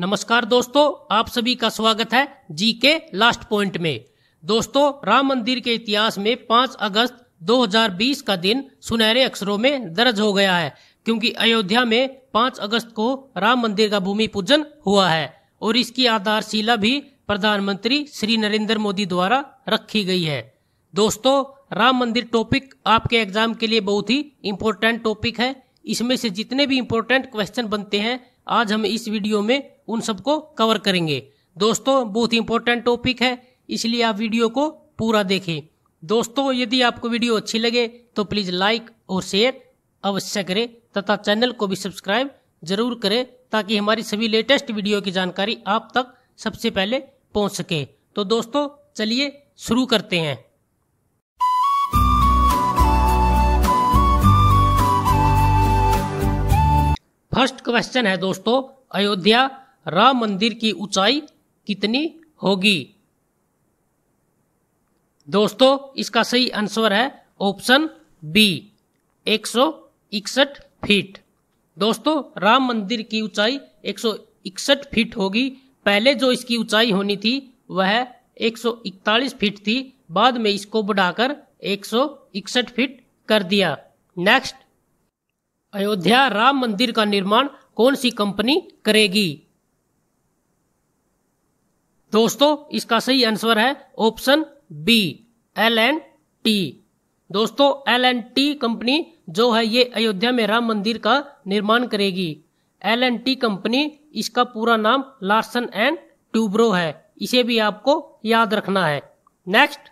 नमस्कार दोस्तों आप सभी का स्वागत है जी के लास्ट पॉइंट में दोस्तों राम मंदिर के इतिहास में 5 अगस्त 2020 का दिन सुनहरे अक्षरों में दर्ज हो गया है क्योंकि अयोध्या में 5 अगस्त को राम मंदिर का भूमि पूजन हुआ है और इसकी आधारशिला भी प्रधानमंत्री श्री नरेंद्र मोदी द्वारा रखी गई है दोस्तों राम मंदिर टॉपिक आपके एग्जाम के लिए बहुत ही इम्पोर्टेंट टॉपिक है इसमें से जितने भी इम्पोर्टेंट क्वेश्चन बनते हैं आज हम इस वीडियो में उन सबको कवर करेंगे दोस्तों बहुत ही इंपॉर्टेंट टॉपिक है इसलिए आप वीडियो को पूरा देखें दोस्तों यदि आपको वीडियो अच्छी लगे तो प्लीज़ लाइक और शेयर अवश्य करें तथा चैनल को भी सब्सक्राइब जरूर करें ताकि हमारी सभी लेटेस्ट वीडियो की जानकारी आप तक सबसे पहले पहुंच सके तो दोस्तों चलिए शुरू करते हैं फर्स्ट क्वेश्चन है दोस्तों अयोध्या राम मंदिर की ऊंचाई कितनी होगी दोस्तों इसका सही आंसर है ऑप्शन बी एक फीट दोस्तों राम मंदिर की ऊंचाई एक फीट होगी पहले जो इसकी ऊंचाई होनी थी वह 141 फीट थी बाद में इसको बढ़ाकर एक फीट कर दिया नेक्स्ट अयोध्या राम मंदिर का निर्माण कौन सी कंपनी करेगी दोस्तों इसका सही आंसर है option B L and T दोस्तों एल एन टी कंपनी जो है ये अयोध्या में राम मंदिर का निर्माण करेगी एल एंड टी कंपनी इसका पूरा नाम लार्सन एंड ट्यूब्रो है इसे भी आपको याद रखना है नेक्स्ट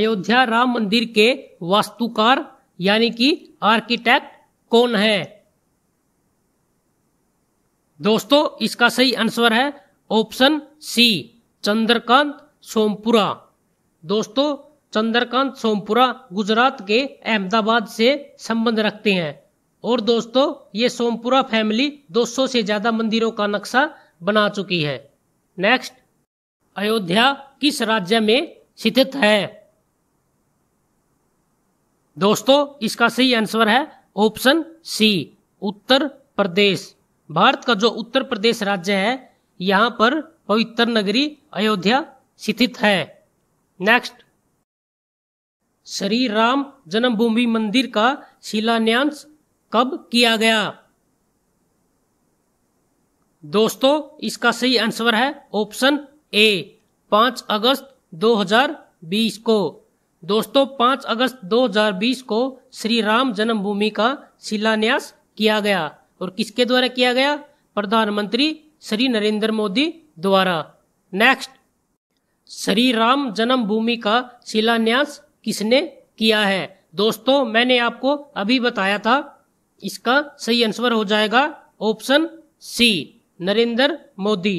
अयोध्या राम मंदिर के वास्तुकार यानी कि आर्किटेक्ट कौन है दोस्तों इसका सही आंसर है ऑप्शन सी चंद्रकांत सोमपुरा दोस्तों चंद्रकांत सोमपुरा गुजरात के अहमदाबाद से संबंध रखते हैं और दोस्तों ये सोमपुरा फैमिली 200 से ज़्यादा मंदिरों का नक्शा बना चुकी है नेक्स्ट अयोध्या किस राज्य में स्थित है दोस्तों इसका सही आंसर है ऑप्शन सी उत्तर प्रदेश भारत का जो उत्तर प्रदेश राज्य है यहाँ पर पवित्र नगरी अयोध्या स्थित है नेक्स्ट श्री राम जन्मभूमि मंदिर का शिलान्यास कब किया गया दोस्तों इसका सही आंसर है ऑप्शन ए 5 अगस्त 2020 को दोस्तों 5 अगस्त 2020 को श्री राम जन्मभूमि का शिलान्यास किया गया और किसके द्वारा किया गया प्रधानमंत्री श्री नरेंद्र मोदी द्वारा नेक्स्ट श्री राम जन्मभूमि का शिलान्यास किसने किया है दोस्तों मैंने आपको अभी बताया था इसका सही आंसर हो जाएगा ऑप्शन सी नरेंद्र मोदी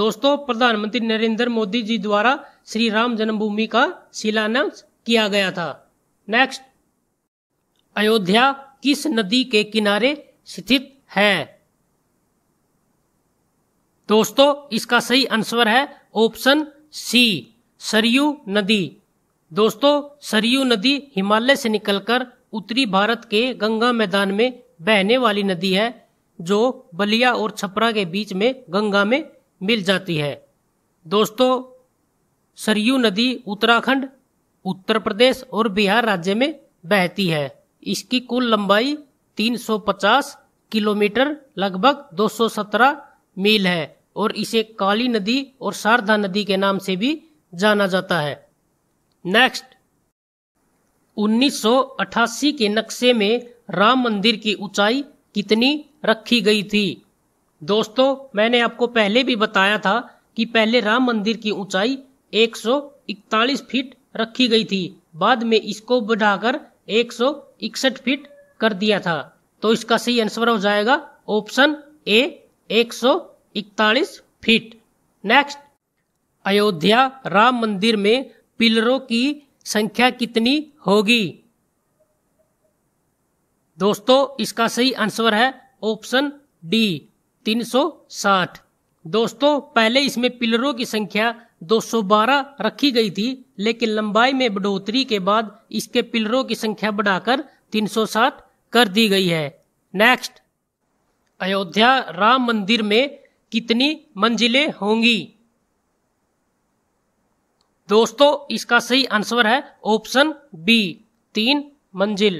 दोस्तों प्रधानमंत्री नरेंद्र मोदी जी द्वारा श्री राम जन्मभूमि का शिलान्यास किया गया था नेक्स्ट अयोध्या किस नदी के किनारे स्थित है दोस्तों इसका सही आंसर है ऑप्शन सी सरयू नदी दोस्तों सरयू नदी हिमालय से निकलकर उत्तरी भारत के गंगा मैदान में बहने वाली नदी है जो बलिया और छपरा के बीच में गंगा में मिल जाती है दोस्तों सरयू नदी उत्तराखंड उत्तर प्रदेश और बिहार राज्य में बहती है इसकी कुल लंबाई 350 किलोमीटर लगभग 217 मील है और इसे काली नदी और शारदा नदी के नाम से भी जाना जाता है नेक्स्ट 1988 के नक्शे में राम मंदिर की ऊंचाई कितनी रखी गई थी दोस्तों मैंने आपको पहले भी बताया था कि पहले राम मंदिर की ऊंचाई 141 फीट रखी गई थी बाद में इसको बढ़ाकर 161 फीट कर दिया था तो इसका सही आंसर हो जाएगा ऑप्शन ए इकतालीस फीट नेक्स्ट अयोध्या राम मंदिर में पिलरों की संख्या कितनी होगी दोस्तों इसका सही आंसर है ऑप्शन डी 360 दोस्तों पहले इसमें पिलरों की संख्या 212 रखी गई थी लेकिन लंबाई में बढ़ोतरी के बाद इसके पिलरों की संख्या बढ़ाकर 360 कर दी गई है नेक्स्ट अयोध्या राम मंदिर में कितनी मंजिलें होंगी दोस्तों इसका सही आंसर है ऑप्शन बी तीन मंजिल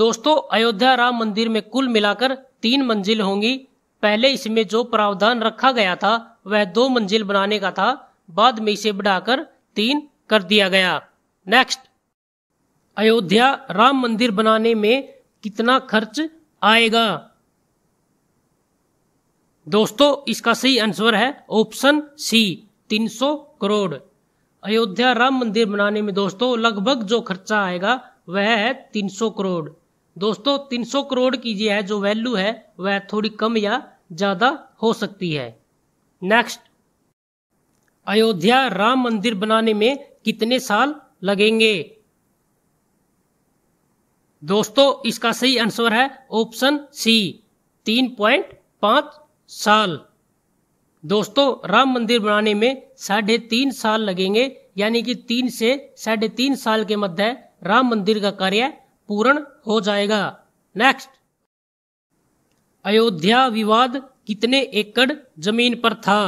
दोस्तों अयोध्या राम मंदिर में कुल मिलाकर तीन मंजिल होंगी पहले इसमें जो प्रावधान रखा गया था वह दो मंजिल बनाने का था बाद में इसे बढ़ाकर तीन कर दिया गया नेक्स्ट अयोध्या राम मंदिर बनाने में कितना खर्च आएगा दोस्तों इसका सही आंसर है ऑप्शन सी 300 करोड़ अयोध्या राम मंदिर बनाने में दोस्तों लगभग जो खर्चा आएगा वह है 300 करोड़ दोस्तों 300 करोड़ की यह जो वैल्यू है वह थोड़ी कम या ज़्यादा हो सकती है नेक्स्ट अयोध्या राम मंदिर बनाने में कितने साल लगेंगे दोस्तों इसका सही आंसर है ऑप्शन सी तीन पॉइंट पांच साल दोस्तों राम मंदिर बनाने में साढ़े तीन साल लगेंगे यानी कि तीन से साढ़े तीन साल के मध्य राम मंदिर का कार्य पूर्ण हो जाएगा नेक्स्ट अयोध्या विवाद कितने एकड़ जमीन पर था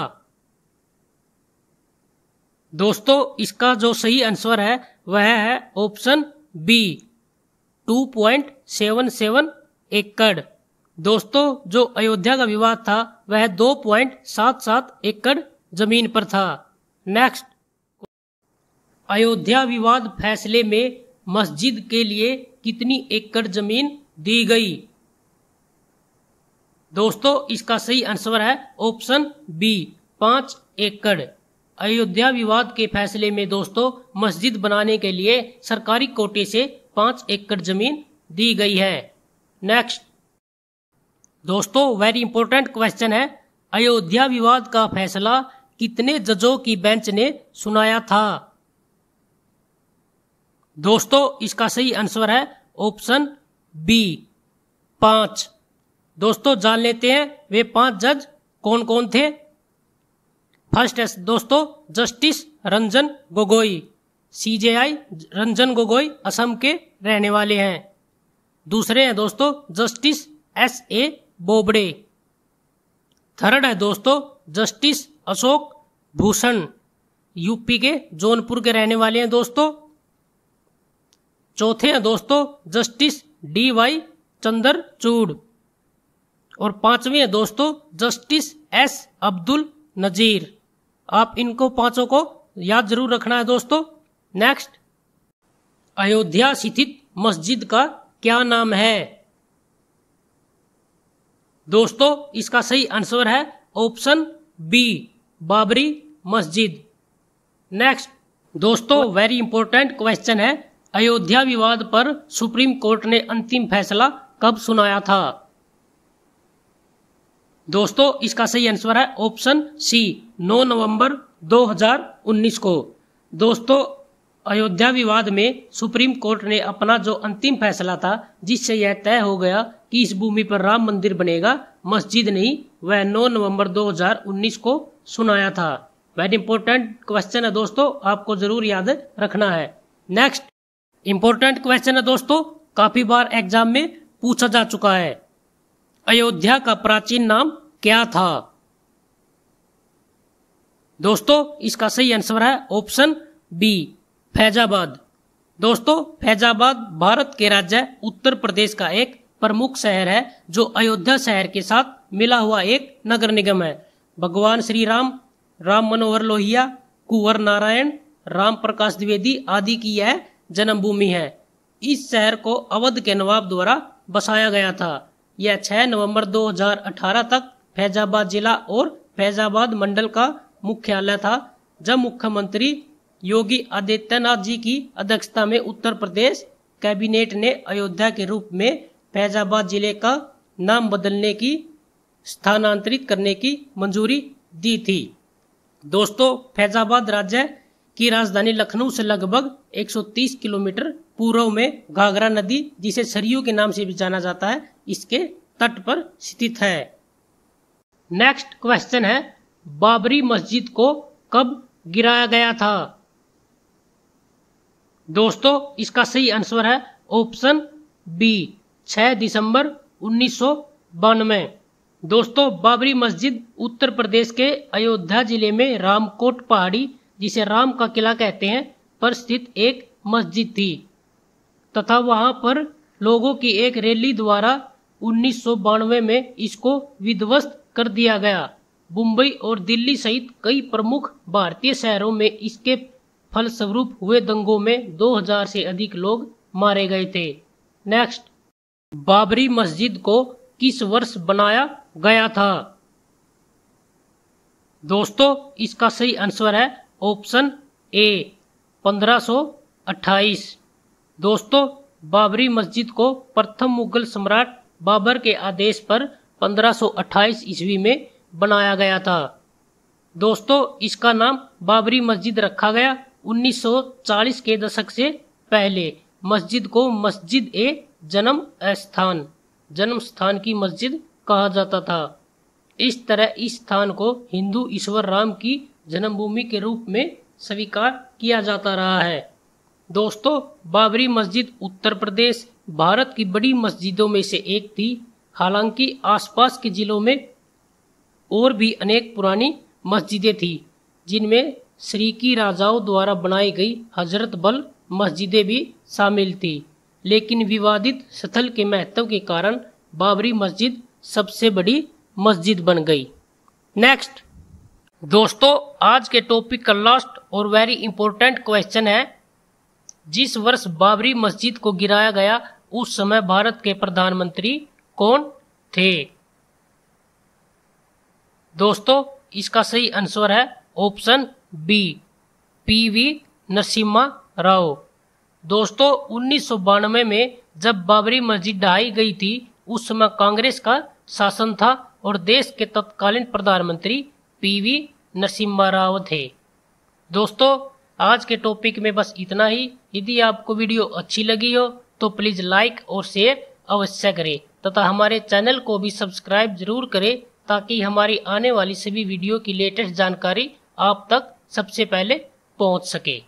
दोस्तों इसका जो सही आंसर है वह है ऑप्शन बी 2.77 एकड़ दोस्तों जो अयोध्या का विवाद था वह दो प्वाइंट सात सात एकड़ जमीन पर था नेक्स्ट अयोध्या विवाद फैसले में मस्जिद के लिए कितनी एकड़ जमीन दी गई दोस्तों इसका सही आंसर है ऑप्शन बी पांच एकड़ अयोध्या विवाद के फैसले में दोस्तों मस्जिद बनाने के लिए सरकारी कोटे से पांच एकड़ जमीन दी गई है नेक्स्ट दोस्तों वेरी इंपॉर्टेंट क्वेश्चन है अयोध्या विवाद का फैसला कितने जजों की बेंच ने सुनाया था दोस्तों इसका सही आंसर है ऑप्शन बी पांच दोस्तों जान लेते हैं वे पांच जज कौन कौन थे फर्स्ट है दोस्तों जस्टिस रंजन गोगोई सीजेआई रंजन गोगोई असम के रहने वाले हैं दूसरे हैं दोस्तों justice S A Bobde third है दोस्तों जस्टिस अशोक भूषण यूपी के जौनपुर के रहने वाले हैं दोस्तों चौथे हैं दोस्तों जस्टिस डी वाई चंद्रचूड़ और पांचवें हैं दोस्तों जस्टिस एस अब्दुल नजीर आप इनको पांचों को याद जरूर रखना है दोस्तों नेक्स्ट अयोध्या स्थित मस्जिद का क्या नाम है दोस्तों इसका सही आंसर है ऑप्शन बी बाबरी मस्जिद नेक्स्ट दोस्तों वेरी इंपॉर्टेंट क्वेश्चन है अयोध्या विवाद पर सुप्रीम कोर्ट ने अंतिम फैसला कब सुनाया था दोस्तों इसका सही आंसर है ऑप्शन सी 9 नवंबर 2019 को दोस्तों अयोध्या विवाद में सुप्रीम कोर्ट ने अपना जो अंतिम फैसला था जिससे यह तय हो गया कि इस भूमि पर राम मंदिर बनेगा मस्जिद नहीं वह 9 नवंबर 2019 को सुनाया था वेरी इंपॉर्टेंट क्वेश्चन है दोस्तों आपको जरूर याद रखना है नेक्स्ट इंपोर्टेंट क्वेश्चन है दोस्तों काफी बार एग्जाम में पूछा जा चुका है अयोध्या का प्राचीन नाम क्या था दोस्तों इसका सही आंसर है ऑप्शन बी फैजाबाद दोस्तों फैजाबाद भारत के राज्य उत्तर प्रदेश का एक प्रमुख शहर है जो अयोध्या शहर के साथ मिला हुआ एक नगर निगम है भगवान श्री राम राम मनोहर लोहिया कुंवर नारायण राम प्रकाश द्विवेदी आदि की यह जन्मभूमि है इस शहर को अवध के नवाब द्वारा बसाया गया था यह 6 नवंबर 2018 तक फैजाबाद जिला और फैजाबाद मंडल का मुख्यालय था जब मुख्यमंत्री योगी आदित्यनाथ जी की अध्यक्षता में उत्तर प्रदेश कैबिनेट ने अयोध्या के रूप में फैजाबाद जिले का नाम बदलने की स्थानांतरित करने की मंजूरी दी थी दोस्तों फैजाबाद राज्य की राजधानी लखनऊ से लगभग 130 किलोमीटर पूर्व में घाघरा नदी जिसे सरयू के नाम से भी जाना जाता है इसके तट पर स्थित है नेक्स्ट क्वेश्चन है बाबरी मस्जिद को कब गिराया गया था दोस्तों इसका सही आंसर है ऑप्शन बी 6 दिसंबर उन्नीस दोस्तों बाबरी मस्जिद उत्तर प्रदेश के अयोध्या जिले में रामकोट पहाड़ी जिसे राम का किला कहते हैं पर स्थित एक मस्जिद थी तथा वहां पर लोगों की एक रैली द्वारा उन्नीस में इसको विध्वस्त कर दिया गया मुंबई और दिल्ली सहित कई प्रमुख भारतीय शहरों में इसके फलस्वरूप हुए दंगों में 2000 से अधिक लोग मारे गए थे नेक्स्ट बाबरी मस्जिद को किस वर्ष बनाया गया था दोस्तों इसका सही आंसर है ऑप्शन ए 1528 दोस्तों बाबरी मस्जिद को प्रथम मुगल सम्राट बाबर के आदेश पर 1528 ईस्वी में बनाया गया था दोस्तों इसका नाम बाबरी मस्जिद रखा गया 1940 के दशक से पहले मस्जिद को मस्जिद ए जन्म स्थान जन्म स्थान की मस्जिद कहा जाता था इस तरह इस स्थान को हिंदू ईश्वर राम की जन्मभूमि के रूप में स्वीकार किया जाता रहा है दोस्तों बाबरी मस्जिद उत्तर प्रदेश भारत की बड़ी मस्जिदों में से एक थी हालांकि आसपास के जिलों में और भी अनेक पुरानी मस्जिदें थी जिनमें शरीकी राजाओं द्वारा बनाई गई हजरत बल मस्जिदें भी शामिल थी लेकिन विवादित स्थल के महत्व के कारण बाबरी मस्जिद सबसे बड़ी मस्जिद बन गई नेक्स्ट दोस्तों आज के टॉपिक का लास्ट और वेरी इंपॉर्टेंट क्वेश्चन है जिस वर्ष बाबरी मस्जिद को गिराया गया उस समय भारत के प्रधानमंत्री कौन थे दोस्तों इसका सही आंसर है option B PV Narasimha Rao दोस्तों उन्नीस में जब बाबरी मस्जिद ढाई गई थी उस समय कांग्रेस का शासन था और देश के तत्कालीन प्रधानमंत्री पीवी नरसिम्हा राव थे दोस्तों आज के टॉपिक में बस इतना ही यदि आपको वीडियो अच्छी लगी हो तो प्लीज़ लाइक और शेयर अवश्य करें तथा हमारे चैनल को भी सब्सक्राइब जरूर करें ताकि हमारी आने वाली सभी वीडियो की लेटेस्ट जानकारी आप तक सबसे पहले पहुंच सके